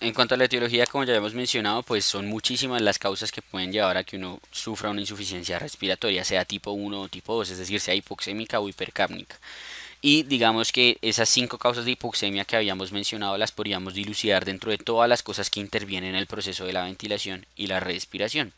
En cuanto a la etiología, como ya hemos mencionado, pues son muchísimas las causas que pueden llevar a que uno sufra una insuficiencia respiratoria, sea tipo 1 o tipo 2, es decir, sea hipoxémica o hipercapnica. Y digamos que esas cinco causas de hipoxemia que habíamos mencionado las podríamos dilucidar dentro de todas las cosas que intervienen en el proceso de la ventilación y la respiración.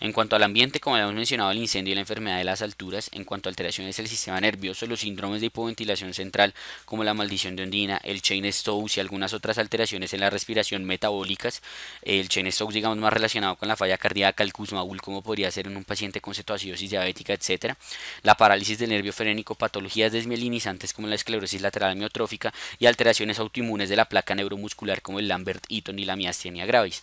En cuanto al ambiente, como habíamos mencionado, el incendio y la enfermedad de las alturas, en cuanto a alteraciones del sistema nervioso, los síndromes de hipoventilación central, como la maldición de ondina, el chain Stokes y algunas otras alteraciones en la respiración metabólicas, el chain Stokes digamos más relacionado con la falla cardíaca, el cusmaúl, como podría ser en un paciente con cetoacidosis diabética, etc. La parálisis del nervio frénico, patologías desmielinizantes como la esclerosis lateral miotrófica y alteraciones autoinmunes de la placa neuromuscular como el Lambert-Eaton y la miastenia gravis.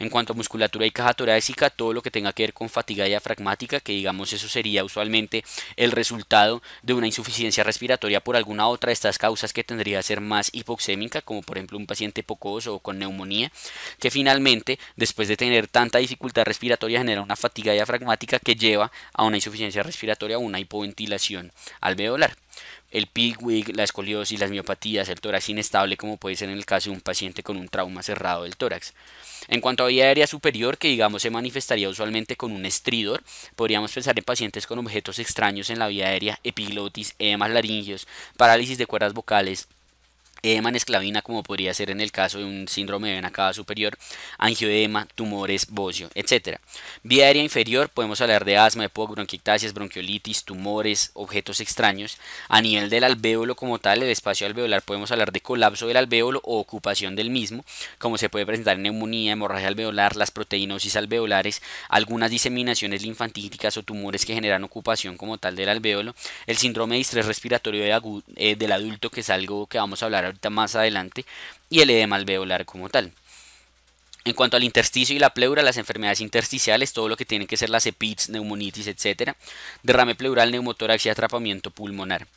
En cuanto a musculatura y caja torácica, todo lo que tenga que ver con fatiga diafragmática, que digamos eso sería usualmente el resultado de una insuficiencia respiratoria por alguna otra de estas causas que tendría que ser más hipoxémica, como por ejemplo un paciente pocoso o con neumonía, que finalmente después de tener tanta dificultad respiratoria genera una fatiga diafragmática que lleva a una insuficiencia respiratoria o una hipoventilación alveolar el pigwig, la escoliosis, las miopatías, el tórax inestable, como puede ser en el caso de un paciente con un trauma cerrado del tórax. En cuanto a vía aérea superior, que digamos se manifestaría usualmente con un estridor, podríamos pensar en pacientes con objetos extraños en la vía aérea, epiglotis, edemas laringios, parálisis de cuerdas vocales, edema en esclavina, como podría ser en el caso de un síndrome de vena cava superior, angioedema, tumores, bocio, etc. Vía aérea inferior, podemos hablar de asma, de bronquiolitis, tumores, objetos extraños. A nivel del alvéolo como tal, el espacio alveolar, podemos hablar de colapso del alvéolo o ocupación del mismo, como se puede presentar en neumonía, hemorragia alveolar, las proteinosis alveolares, algunas diseminaciones linfantíticas o tumores que generan ocupación como tal del alvéolo, el síndrome de estrés respiratorio eh, del adulto, que es algo que vamos a hablar más adelante, y el edema alveolar como tal. En cuanto al intersticio y la pleura, las enfermedades intersticiales, todo lo que tienen que ser las EPITs, neumonitis, etc. Derrame pleural, neumotórax y atrapamiento pulmonar.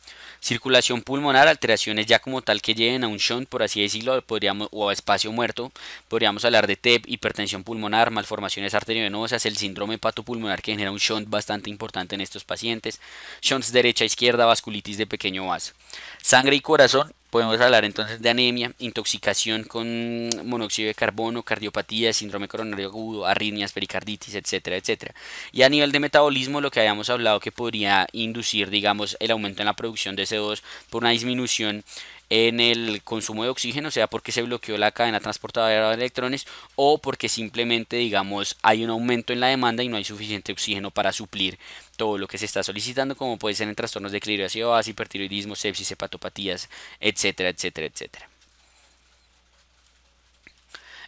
Circulación pulmonar, alteraciones ya como tal que lleven a un shunt, por así decirlo, podríamos, o a espacio muerto. Podríamos hablar de TEP, hipertensión pulmonar, malformaciones arteriovenosas, el síndrome hepatopulmonar que genera un shunt bastante importante en estos pacientes. Shunts derecha-izquierda, vasculitis de pequeño vaso. Sangre y corazón, podemos hablar entonces de anemia, intoxicación con monóxido de carbono, cardiopatía, síndrome coronario agudo, arritmias, pericarditis, etcétera, etcétera. Y a nivel de metabolismo, lo que habíamos hablado que podría inducir, digamos, el aumento en la producción de CO2 por una disminución en el consumo de oxígeno, sea porque se bloqueó la cadena transportadora de electrones o porque simplemente, digamos, hay un aumento en la demanda y no hay suficiente oxígeno para suplir todo lo que se está solicitando, como puede ser en trastornos de clírio ácido base, hipertiroidismo, sepsis, hepatopatías, etcétera, etcétera, etcétera.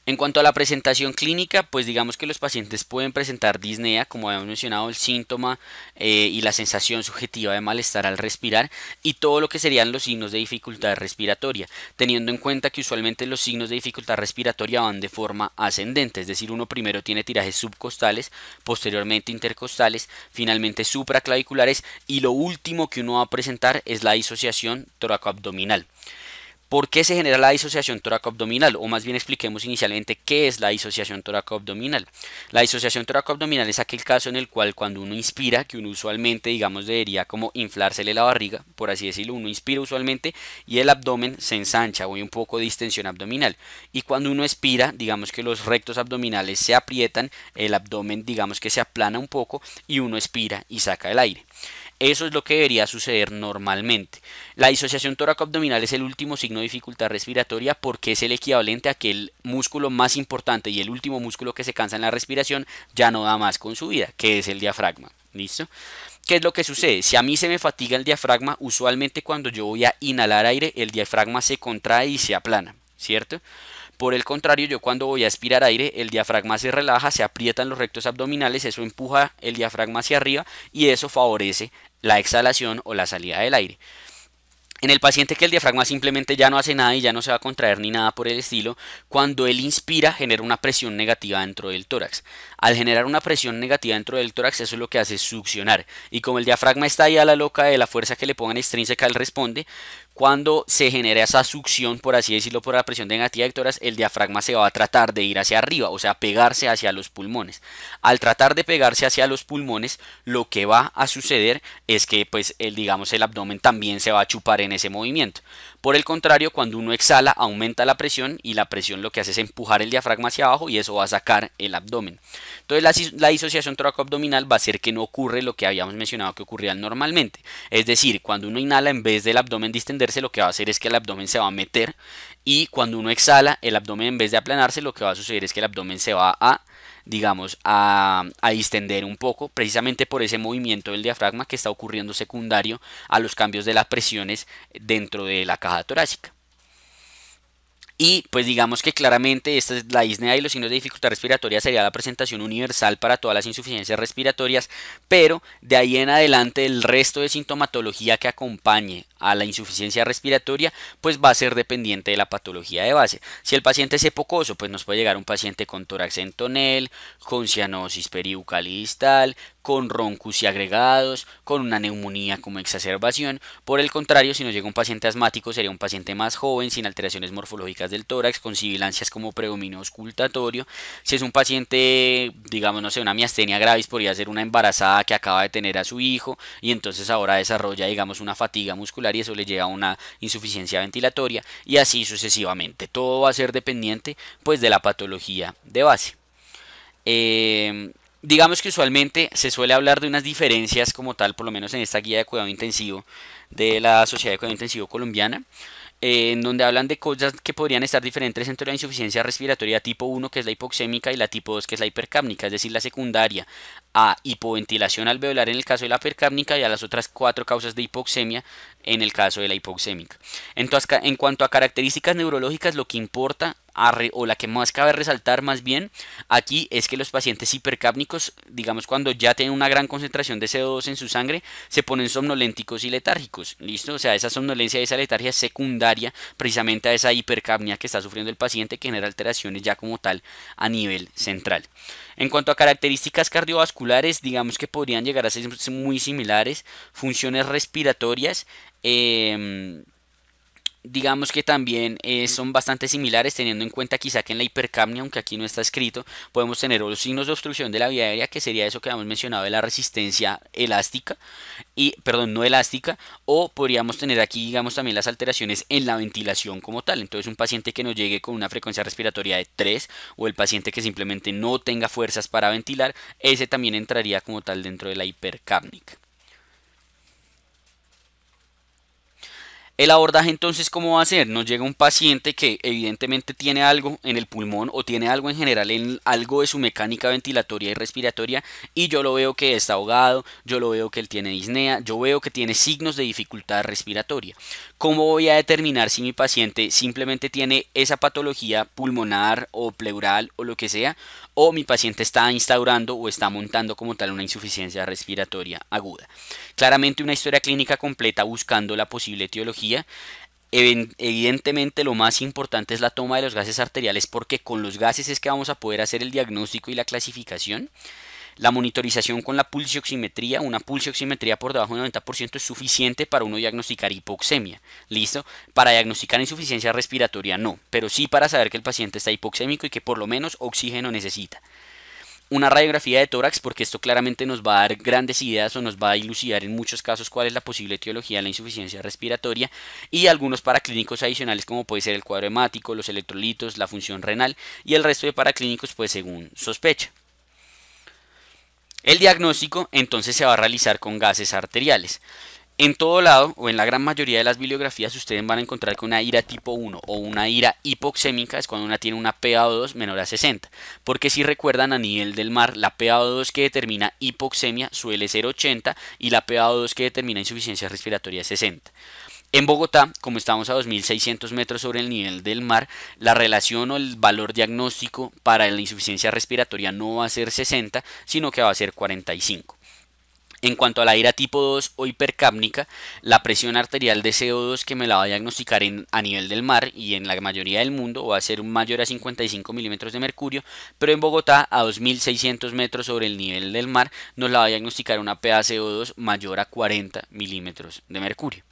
En cuanto a la presentación clínica, pues digamos que los pacientes pueden presentar disnea, como habíamos mencionado, el síntoma eh, y la sensación subjetiva de malestar al respirar y todo lo que serían los signos de dificultad respiratoria, teniendo en cuenta que usualmente los signos de dificultad respiratoria van de forma ascendente, es decir, uno primero tiene tirajes subcostales, posteriormente intercostales, finalmente supraclaviculares y lo último que uno va a presentar es la disociación toracoabdominal. ¿Por qué se genera la disociación toraco-abdominal? O más bien expliquemos inicialmente qué es la disociación toraco-abdominal. La disociación toraco-abdominal es aquel caso en el cual cuando uno inspira, que uno usualmente, digamos, debería como inflársele la barriga, por así decirlo, uno inspira usualmente y el abdomen se ensancha o hay un poco de distensión abdominal. Y cuando uno expira, digamos que los rectos abdominales se aprietan, el abdomen digamos que se aplana un poco y uno expira y saca el aire. Eso es lo que debería suceder normalmente. La disociación tóraco-abdominal es el último signo de dificultad respiratoria porque es el equivalente a que el músculo más importante y el último músculo que se cansa en la respiración ya no da más con su vida, que es el diafragma. ¿Listo? ¿Qué es lo que sucede? Si a mí se me fatiga el diafragma, usualmente cuando yo voy a inhalar aire, el diafragma se contrae y se aplana, ¿cierto? Por el contrario, yo cuando voy a expirar aire, el diafragma se relaja, se aprietan los rectos abdominales, eso empuja el diafragma hacia arriba y eso favorece la exhalación o la salida del aire. En el paciente que el diafragma simplemente ya no hace nada y ya no se va a contraer ni nada por el estilo, cuando él inspira genera una presión negativa dentro del tórax. Al generar una presión negativa dentro del tórax eso es lo que hace succionar. Y como el diafragma está ahí a la loca de la fuerza que le pongan extrínseca, él responde, cuando se genera esa succión, por así decirlo, por la presión negativa de tórax, el diafragma se va a tratar de ir hacia arriba, o sea, pegarse hacia los pulmones. Al tratar de pegarse hacia los pulmones, lo que va a suceder es que, pues, el, digamos, el abdomen también se va a chupar en ese movimiento. Por el contrario, cuando uno exhala aumenta la presión y la presión lo que hace es empujar el diafragma hacia abajo y eso va a sacar el abdomen. Entonces la, disociación disociación abdominal va a hacer que no ocurre lo que habíamos mencionado que ocurría normalmente. Es decir, cuando uno inhala en vez del abdomen distenderse lo que va a hacer es que el abdomen se va a meter y cuando uno exhala el abdomen en vez de aplanarse lo que va a suceder es que el abdomen se va a digamos, a, a, distender un poco, precisamente por ese movimiento del diafragma que está ocurriendo secundario a los cambios de las presiones dentro de la caja torácica. Y pues digamos que claramente esta es la isnea y los signos de dificultad respiratoria sería la presentación universal para todas las insuficiencias respiratorias, pero de ahí en adelante el resto de sintomatología que acompañe a la insuficiencia respiratoria pues va a ser dependiente de la patología de base. Si el paciente es epocoso pues nos puede llegar un paciente con tórax en tonel, con cianosis peri y distal, con roncus y agregados, con una neumonía como exacerbación. Por el contrario, si nos llega un paciente asmático, sería un paciente más joven, sin alteraciones morfológicas del tórax, con sibilancias como predominio auscultatorio. Si es un paciente, digamos, no sé, una miastenia gravis, podría ser una embarazada que acaba de tener a su hijo y entonces ahora desarrolla, digamos, una fatiga muscular y eso le lleva a una insuficiencia ventilatoria y así sucesivamente. Todo va a ser dependiente, pues, de la patología de base. Eh, digamos que usualmente se suele hablar de unas diferencias como tal, por lo menos en esta guía de cuidado intensivo de la Sociedad de Cuidado Intensivo Colombiana, eh, en donde hablan de cosas que podrían estar diferentes entre la insuficiencia respiratoria tipo 1, que es la hipoxémica, y la tipo 2, que es la hipercápnica, es decir, la secundaria a hipoventilación alveolar en el caso de la hipercápnica y a las otras cuatro causas de hipoxemia en el caso de la hipoxémica. Entonces, en cuanto a características neurológicas, lo que importa o la que más cabe resaltar más bien aquí es que los pacientes hipercápnicos, digamos cuando ya tienen una gran concentración de CO2 en su sangre, se ponen somnolénticos y letárgicos, ¿listo? O sea, esa somnolencia y esa letargia secundaria precisamente a esa hipercapnia que está sufriendo el paciente que genera alteraciones ya como tal a nivel central. En cuanto a características cardiovasculares, digamos que podrían llegar a ser muy similares, funciones respiratorias, eh, digamos que también eh, son bastante similares teniendo en cuenta quizá que en la hipercapnia, aunque aquí no está escrito, podemos tener los signos de obstrucción de la vía aérea, que sería eso que habíamos mencionado de la resistencia elástica, y perdón, no elástica, o podríamos tener aquí, digamos, también las alteraciones en la ventilación como tal. Entonces, un paciente que no llegue con una frecuencia respiratoria de 3 o el paciente que simplemente no tenga fuerzas para ventilar, ese también entraría como tal dentro de la hipercapnia. El abordaje entonces, ¿cómo va a ser? Nos llega un paciente que evidentemente tiene algo en el pulmón o tiene algo en general en algo de su mecánica ventilatoria y respiratoria y yo lo veo que está ahogado, yo lo veo que él tiene disnea, yo veo que tiene signos de dificultad respiratoria. ¿Cómo voy a determinar si mi paciente simplemente tiene esa patología pulmonar o pleural o lo que sea o mi paciente está instaurando o está montando como tal una insuficiencia respiratoria aguda? Claramente una historia clínica completa buscando la posible etiología Evidentemente lo más importante es la toma de los gases arteriales porque con los gases es que vamos a poder hacer el diagnóstico y la clasificación. La monitorización con la pulsioximetría, una pulsioximetría por debajo del 90% es suficiente para uno diagnosticar hipoxemia. ¿Listo? Para diagnosticar insuficiencia respiratoria no, pero sí para saber que el paciente está hipoxémico y que por lo menos oxígeno necesita una radiografía de tórax porque esto claramente nos va a dar grandes ideas o nos va a ilucidar en muchos casos cuál es la posible etiología de la insuficiencia respiratoria y algunos paraclínicos adicionales como puede ser el cuadro hemático, los electrolitos, la función renal y el resto de paraclínicos pues según sospecha. El diagnóstico entonces se va a realizar con gases arteriales. En todo lado, o en la gran mayoría de las bibliografías, ustedes van a encontrar que una ira tipo 1 o una ira hipoxémica es cuando una tiene una PAO2 menor a 60. Porque si recuerdan, a nivel del mar, la PAO2 que determina hipoxemia suele ser 80 y la PAO2 que determina insuficiencia respiratoria es 60. En Bogotá, como estamos a 2.600 metros sobre el nivel del mar, la relación o el valor diagnóstico para la insuficiencia respiratoria no va a ser 60, sino que va a ser 45. En cuanto a la ira tipo 2 o hipercápnica, la presión arterial de CO2 que me la va a diagnosticar a nivel del mar y en la mayoría del mundo va a ser mayor a 55 milímetros de mercurio, pero en Bogotá a 2.600 metros sobre el nivel del mar nos la va a diagnosticar una PaCO2 mayor a 40 milímetros de mercurio.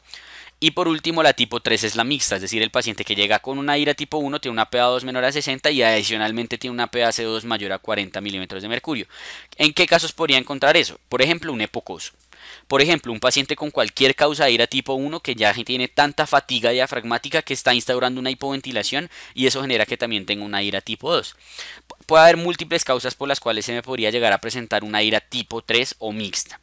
Y por último, la tipo 3 es la mixta, es decir, el paciente que llega con una ira tipo 1 tiene una PA2 menor a 60 y adicionalmente tiene una PAC2 mayor a 40 milímetros de mercurio. ¿En qué casos podría encontrar eso? Por ejemplo, un epocoso. Por ejemplo, un paciente con cualquier causa de ira tipo 1 que ya tiene tanta fatiga diafragmática que está instaurando una hipoventilación y eso genera que también tenga una ira tipo 2. Puede haber múltiples causas por las cuales se me podría llegar a presentar una ira tipo 3 o mixta.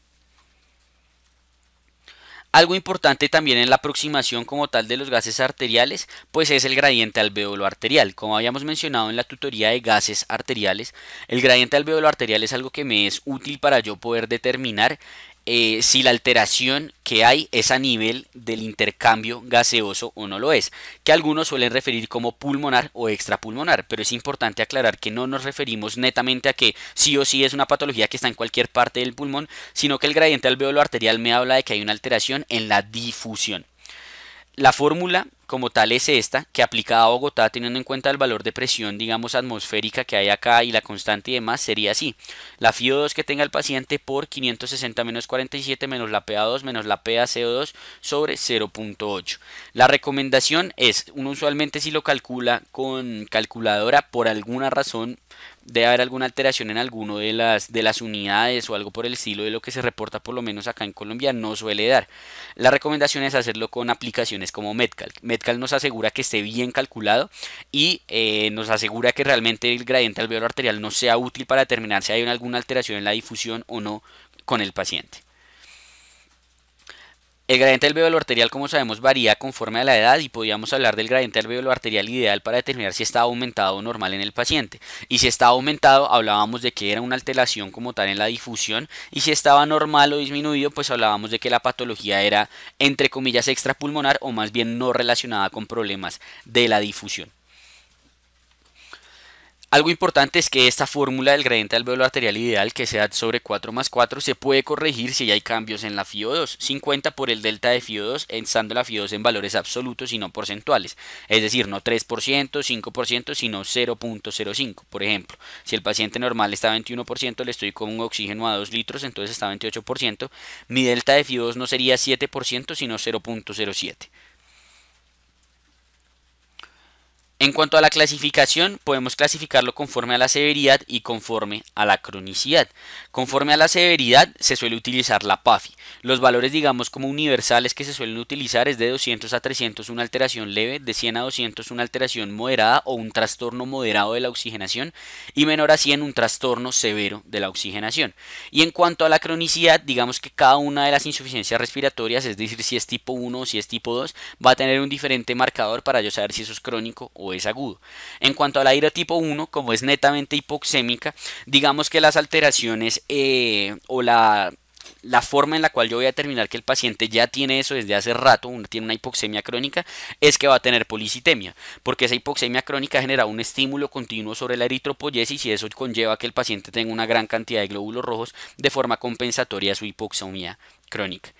Algo importante también en la aproximación como tal de los gases arteriales, pues es el gradiente alveolo arterial. Como habíamos mencionado en la tutoría de gases arteriales, el gradiente alveolo arterial es algo que me es útil para yo poder determinar eh, si la alteración que hay es a nivel del intercambio gaseoso o no lo es, que algunos suelen referir como pulmonar o extrapulmonar, pero es importante aclarar que no nos referimos netamente a que sí o sí es una patología que está en cualquier parte del pulmón, sino que el gradiente alveolo arterial me habla de que hay una alteración en la difusión. La fórmula como tal es esta, que aplicada a Bogotá, teniendo en cuenta el valor de presión, digamos, atmosférica que hay acá y la constante y demás, sería así. La FIO2 que tenga el paciente por 560 menos 47 menos la PA2 menos la PaCO2 sobre 0.8. La recomendación es, uno usualmente si lo calcula con calculadora, por alguna razón de haber alguna alteración en alguno de las, de las unidades o algo por el estilo de lo que se reporta por lo menos acá en Colombia no suele dar. La recomendación es hacerlo con aplicaciones como Medcalc. Metcal nos asegura que esté bien calculado y eh, nos asegura que realmente el gradiente alveolar arterial no sea útil para determinar si hay alguna alteración en la difusión o no con el paciente. El gradiente alveolo arterial, como sabemos, varía conforme a la edad y podíamos hablar del gradiente alveolo arterial ideal para determinar si está aumentado o normal en el paciente. Y si estaba aumentado, hablábamos de que era una alteración como tal en la difusión y si estaba normal o disminuido, pues hablábamos de que la patología era entre comillas extrapulmonar o más bien no relacionada con problemas de la difusión. Algo importante es que esta fórmula del gradiente alveolo arterial ideal, que sea sobre 4 más 4, se puede corregir si hay cambios en la FIO2, 50 por el delta de FIO2, estando la FIO2 en valores absolutos y no porcentuales, es decir, no 3%, 5%, sino 0.05. Por ejemplo, si el paciente normal está a 21%, le estoy con un oxígeno a 2 litros, entonces está a 28%, mi delta de FIO2 no sería 7%, sino 0.07. En cuanto a la clasificación, podemos clasificarlo conforme a la severidad y conforme a la cronicidad. Conforme a la severidad se suele utilizar la PAFI. Los valores digamos como universales que se suelen utilizar es de 200 a 300 una alteración leve, de 100 a 200 una alteración moderada o un trastorno moderado de la oxigenación y menor a 100 un trastorno severo de la oxigenación. Y en cuanto a la cronicidad, digamos que cada una de las insuficiencias respiratorias, es decir, si es tipo 1 o si es tipo 2, va a tener un diferente marcador para yo saber si eso es crónico o o es agudo. En cuanto a la ira tipo 1, como es netamente hipoxémica, digamos que las alteraciones eh, o la la forma en la cual yo voy a determinar que el paciente ya tiene eso desde hace rato, tiene una hipoxemia crónica, es que va a tener policitemia, porque esa hipoxemia crónica genera un estímulo continuo sobre la eritropoyesis y eso conlleva que el paciente tenga una gran cantidad de glóbulos rojos de forma compensatoria a su hipoxemia crónica.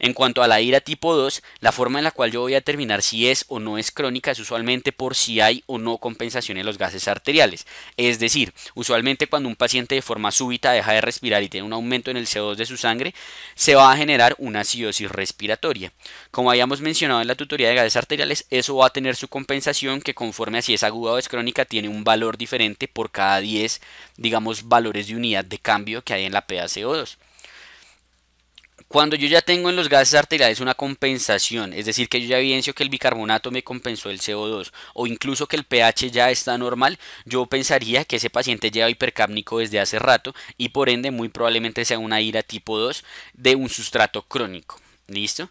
En cuanto a la ira tipo 2, la forma en la cual yo voy a determinar si es o no es crónica es usualmente por si hay o no compensación en los gases arteriales. Es decir, usualmente cuando un paciente de forma súbita deja de respirar y tiene un aumento en el CO2 de su sangre, se va a generar una acidosis respiratoria. Como habíamos mencionado en la tutoría de gases arteriales, eso va a tener su compensación que conforme a si es aguda o es crónica tiene un valor diferente por cada 10, digamos, valores de unidad de cambio que hay en la PaCO2. Cuando yo ya tengo en los gases arteriales una compensación, es decir, que yo ya evidencio que el bicarbonato me compensó el CO2 o incluso que el pH ya está normal, yo pensaría que ese paciente lleva hipercápnico desde hace rato y por ende muy probablemente sea una ira tipo 2 de un sustrato crónico. ¿Listo?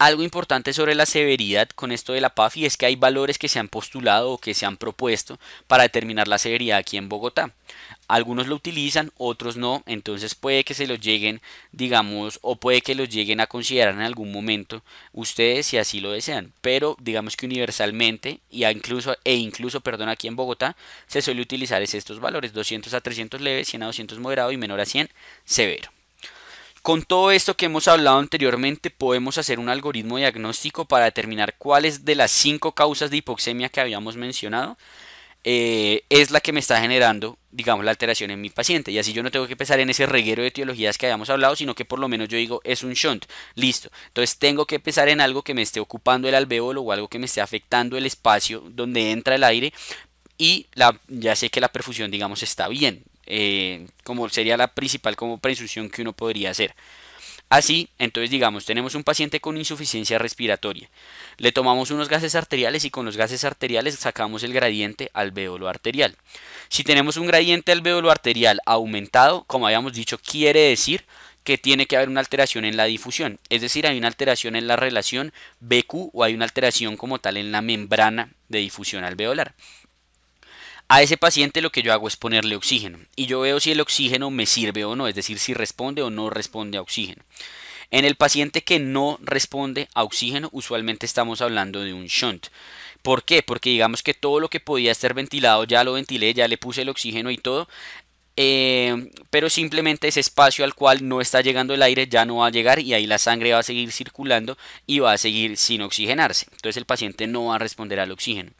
algo importante sobre la severidad con esto de la PAFI es que hay valores que se han postulado o que se han propuesto para determinar la severidad aquí en Bogotá. Algunos lo utilizan, otros no, entonces puede que se los lleguen, digamos, o puede que los lleguen a considerar en algún momento ustedes si así lo desean, pero digamos que universalmente incluso, e incluso, perdón, aquí en Bogotá se suele utilizar estos valores, 200 a 300 leves, 100 a 200 moderado y menor a 100 severo. Con todo esto que hemos hablado anteriormente, podemos hacer un algoritmo diagnóstico para determinar cuáles de las cinco causas de hipoxemia que habíamos mencionado eh, es la que me está generando, digamos, la alteración en mi paciente. Y así yo no tengo que pensar en ese reguero de etiologías que habíamos hablado, sino que por lo menos yo digo, es un shunt, listo. Entonces tengo que pensar en algo que me esté ocupando el alveolo o algo que me esté afectando el espacio donde entra el aire y la, ya sé que la perfusión, digamos, está bien. Eh, como sería la principal como presunción que uno podría hacer. Así, entonces digamos, tenemos un paciente con insuficiencia respiratoria. Le tomamos unos gases arteriales y con los gases arteriales sacamos el gradiente alveolo arterial. Si tenemos un gradiente alveolo arterial aumentado, como habíamos dicho, quiere decir que tiene que haber una alteración en la difusión, es decir, hay una alteración en la relación BQ o hay una alteración como tal en la membrana de difusión alveolar. A ese paciente lo que yo hago es ponerle oxígeno y yo veo si el oxígeno me sirve o no, es decir, si responde o no responde a oxígeno. En el paciente que no responde a oxígeno, usualmente estamos hablando de un shunt. ¿Por qué? Porque digamos que todo lo que podía estar ventilado ya lo ventilé, ya le puse el oxígeno y todo. Eh, pero simplemente ese espacio al cual no está llegando el aire ya no va a llegar y ahí la sangre va a seguir circulando y va a seguir sin oxigenarse. Entonces el paciente no va a responder al oxígeno.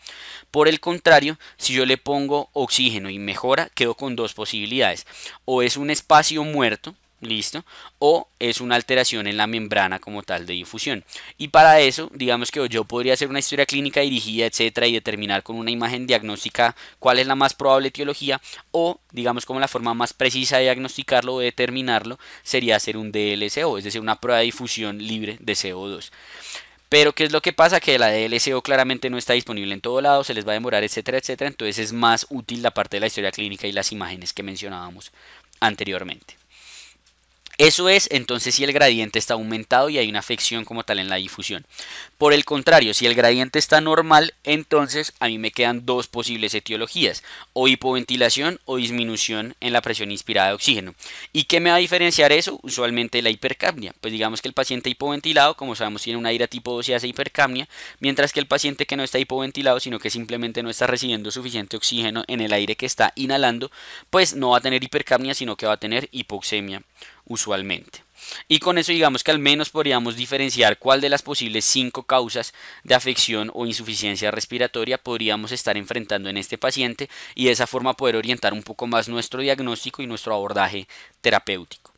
Por el contrario, si yo le pongo oxígeno y mejora, quedo con dos posibilidades. O es un espacio muerto, listo, o es una alteración en la membrana como tal de difusión. Y para eso, digamos que yo podría hacer una historia clínica dirigida, etcétera, y determinar con una imagen diagnóstica cuál es la más probable etiología, o digamos como la forma más precisa de diagnosticarlo o determinarlo sería hacer un DLCO, es decir, una prueba de difusión libre de CO2. Pero ¿qué es lo que pasa? Que la DLCO claramente no está disponible en todo lado, se les va a demorar, etcétera, etcétera. Entonces es más útil la parte de la historia clínica y las imágenes que mencionábamos anteriormente. Eso es entonces si el gradiente está aumentado y hay una afección como tal en la difusión. Por el contrario, si el gradiente está normal, entonces a mí me quedan dos posibles etiologías, o hipoventilación o disminución en la presión inspirada de oxígeno. ¿Y qué me va a diferenciar eso? Usualmente la hipercapnia. Pues digamos que el paciente hipoventilado, como sabemos, tiene un aire tipo 2 y hace hipercapnia, mientras que el paciente que no está hipoventilado, sino que simplemente no está recibiendo suficiente oxígeno en el aire que está inhalando, pues no va a tener hipercapnia, sino que va a tener hipoxemia usualmente. Y con eso digamos que al menos podríamos diferenciar cuál de las posibles cinco causas de afección o insuficiencia respiratoria podríamos estar enfrentando en este paciente y de esa forma poder orientar un poco más nuestro diagnóstico y nuestro abordaje terapéutico.